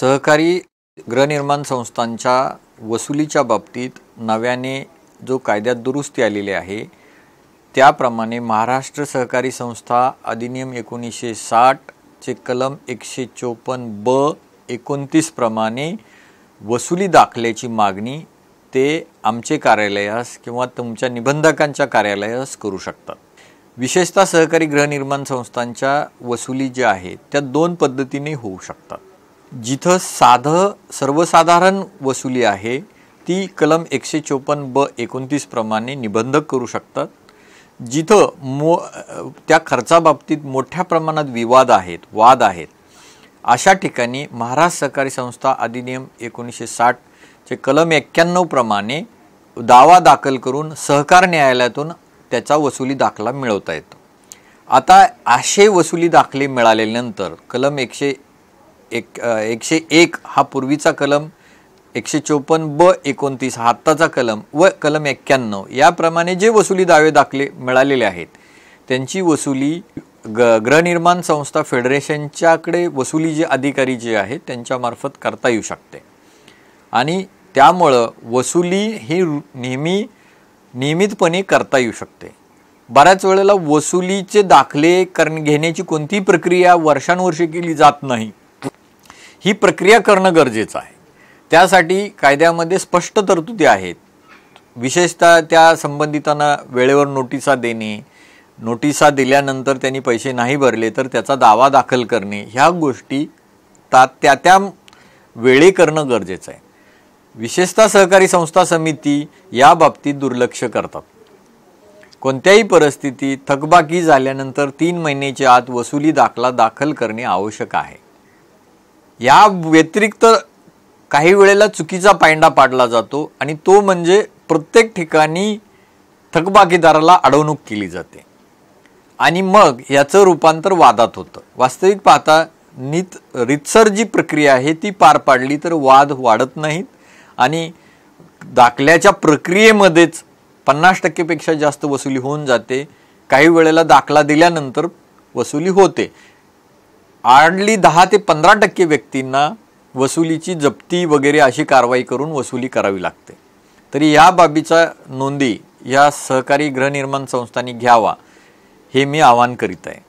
सहकारी गृहनिर्माण संस्थांच्या वसुलीच्या बाबतीत नव्याने जो कायद्यात दुरुस्ती आलेली आहे त्याप्रमाणे महाराष्ट्र सहकारी संस्था अधिनियम एकोणीसशे साठचे कलम एकशे चोपन्न ब एकोणतीसप्रमाणे वसुली दाखल्याची मागणी ते आमचे कार्यालयास किंवा तुमच्या निबंधकांच्या कार्यालयास करू शकतात विशेषतः सहकारी गृहनिर्माण संस्थांच्या वसुली ज्या आहेत त्या दोन पद्धतीने होऊ शकतात जिथं साधं सर्वसाधारण वसुली आहे ती कलम एकशे चोपन्न ब एकोणतीसप्रमाणे निबंधक करू शकतात जिथं मो त्या खर्चाबाबतीत मोठ्या प्रमाणात विवाद आहेत वाद आहेत अशा ठिकाणी महाराष्ट्र सहकारी संस्था अधिनियम एकोणीसशे साठचे कलम एक्क्याण्णवप्रमाणे दावा दाखल करून सहकार न्यायालयातून त्याचा वसुली दाखला मिळवता येतो आता असे वसुली दाखले मिळाल्यानंतर कलम एकशे एक एकशे एक हा पूर्वीचा कलम एकशे चोपन्न ब एकोणतीस हा आत्ताचा कलम व कलम एक्क्याण्णव याप्रमाणे जे वसुली दावे दाखले मिळालेले आहेत त्यांची वसुली ग गृहनिर्माण संस्था फेडरेशनच्याकडे वसुली जे अधिकारी जे आहेत त्यांच्यामार्फत करता येऊ शकते आणि त्यामुळं वसुली ही नेहमी नियमितपणे करता येऊ शकते बऱ्याच वेळेला वसुलीचे दाखले करण घेण्याची कोणतीही प्रक्रिया वर्षानुवर्षे केली जात नाही ही प्रक्रिया करणं गरजेचं आहे त्यासाठी कायद्यामध्ये स्पष्ट तरतुदी आहेत विशेषतः त्या संबंधितांना वेळेवर नोटिसा देणे नोटिसा दिल्यानंतर त्यांनी पैसे नाही भरले तर त्याचा दावा दाखल करणे ह्या गोष्टी ता त्या त्या वेळे करणं गरजेचं आहे विशेषतः सहकारी संस्था समिती या बाबतीत दुर्लक्ष करतात कोणत्याही परिस्थितीत थकबाकी झाल्यानंतर तीन महिन्याच्या आत वसुली दाखला दाखल करणे आवश्यक आहे या व्यतिरिक्त काही वेळेला चुकीचा पायंडा पाडला जातो आणि तो म्हणजे प्रत्येक ठिकाणी थकबाकीदाराला अडवणूक केली जाते आणि मग याचं रूपांतर वादात होतं वास्तविक पाहता नीत रितसर जी प्रक्रिया आहे ती पार पाडली तर वाद वाढत नाहीत आणि दाखल्याच्या प्रक्रियेमध्येच पन्नास टक्केपेक्षा जास्त वसुली होऊन जाते काही वेळेला दाखला दिल्यानंतर वसुली होते आडली दहा ते पंधरा टक्के व्यक्तींना वसुलीची जप्ती वगैरे अशी कारवाई करून वसुली करावी लागते तरी या बाबीचा नोंदी या सहकारी गृहनिर्माण संस्थांनी घ्यावा हे मी आवाहन करीत आहे